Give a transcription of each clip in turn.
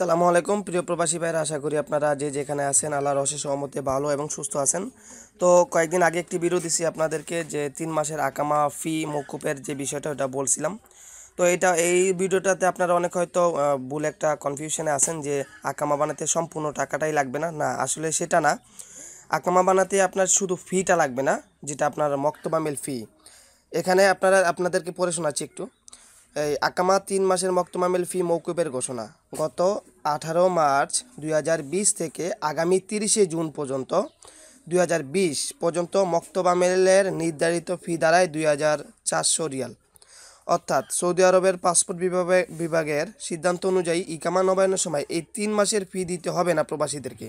সালামু আলাইকুম প্রিয় প্রবাসী ভাইরা আশা করি আপনারা যে যেখানে আছেন আল্লাহর রসে সহমতে ভালো এবং সুস্থ আছেন তো কয়েকদিন আগে একটি বিরোধ দিছি আপনাদেরকে যে তিন মাসের আকামা ফি মকুপের যে বিষয়টা ওটা বলছিলাম তো এটা এই ভিডিওটাতে আপনারা অনেক হয়তো ভুল একটা কনফিউশনে আছেন যে আকামা বানাতে সম্পূর্ণ টাকাটাই লাগবে না না আসলে সেটা না আকামা বানাতে আপনার শুধু ফিটা লাগবে না যেটা আপনার মক্তবামিল ফি এখানে আপনারা আপনাদেরকে পড়ে শোনাচ্ছি একটু এই আকামা তিন মাসের মক্তমামিল ফি মৌকুবের ঘোষণা গত আঠারো মার্চ দুই থেকে আগামী তিরিশে জুন পর্যন্ত দুই পর্যন্ত মক্তবামেলের নির্ধারিত ফি দ্বারায় দুই রিয়াল অর্থাৎ সৌদি আরবের পাসপোর্ট বিভাগের সিদ্ধান্ত অনুযায়ী ইকামা নবায়নের সময় এই তিন মাসের ফি দিতে হবে না প্রবাসীদেরকে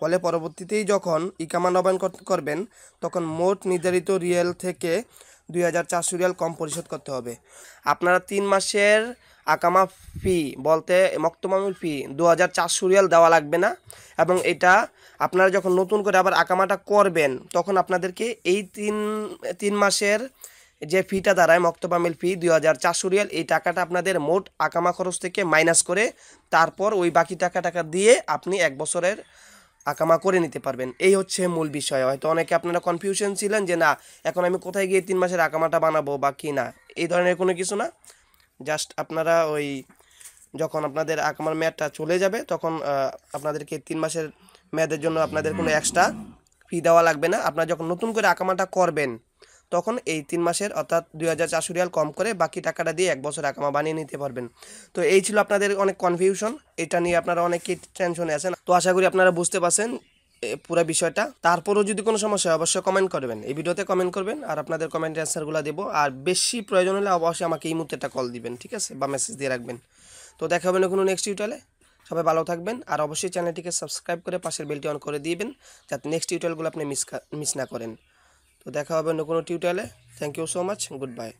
ফলে পরবর্তীতেই যখন ইকামা নবায়ন করবেন তখন মোট নির্ধারিত রিয়েল থেকে দুই হাজার চারশো রিয়াল কম পরিশোধ করতে হবে আপনারা তিন মাসের আকামা ফি বলতে মক্তমামুল ফি দু হাজার চারশো রিয়াল দেওয়া লাগবে না এবং এটা আপনারা যখন নতুন করে আবার আকামাটা করবেন তখন আপনাদেরকে এই তিন তিন মাসের যে ফিটা দাঁড়ায় মক্তবামিল ফি দুই হাজার চারশো রিয়াল এই টাকাটা আপনাদের মোট আকামা খরচ থেকে মাইনাস করে তারপর ওই বাকি টাকা টাকা দিয়ে আপনি এক বছরের আকামা করে নিতে পারবেন এই হচ্ছে মূল বিষয় হয়তো অনেকে আপনারা কনফিউশন ছিলেন যে না এখন আমি কোথায় গিয়ে তিন মাসের আকামাটা বানাবো বা কি না এই ধরনের কোনো কিছু না জাস্ট আপনারা ওই যখন আপনাদের আকামার মেয়াদটা চলে যাবে তখন আপনাদেরকে তিন মাসের মেয়াদের জন্য আপনাদের কোনো এক্সট্রা ফি দেওয়া লাগবে না আপনারা যখন নতুন করে আকামাটা করবেন তখন এই তিন মাসের অর্থাৎ দুই হাজার চারশো রিয়াল কম করে বাকি টাকাটা দিয়ে এক বছর একামা বানিয়ে নিতে পারবেন তো এই ছিল আপনাদের অনেক কনফিউশন এটা নিয়ে আপনারা অনেকে টেনশনে আছেন তো আশা করি আপনারা বুঝতে পারছেন পুরো বিষয়টা তারপরও যদি কোনো সমস্যা হয় অবশ্যই কমেন্ট করবেন এই ভিডিওতে কমেন্ট করবেন আর আপনাদের কমেন্ট অ্যান্সারগুলো দেবো আর বেশি প্রয়োজন হলে অবশ্যই আমাকে এই মুহূর্তে একটা কল দিবেন ঠিক আছে বা মেসেজ দিয়ে রাখবেন তো দেখা হবে না কোনো নেক্সট টিউটালে সবাই ভালো থাকবেন আর অবশ্যই চ্যানেলটিকে সাবস্ক্রাইব করে পাশের বেলটি অন করে দিবেন যাতে নেক্সট টিউটোরিয়ালগুলো আপনি মিস মিস না করেন তো দেখা হবে ন কোনো টিউটলে thank you so much goodbye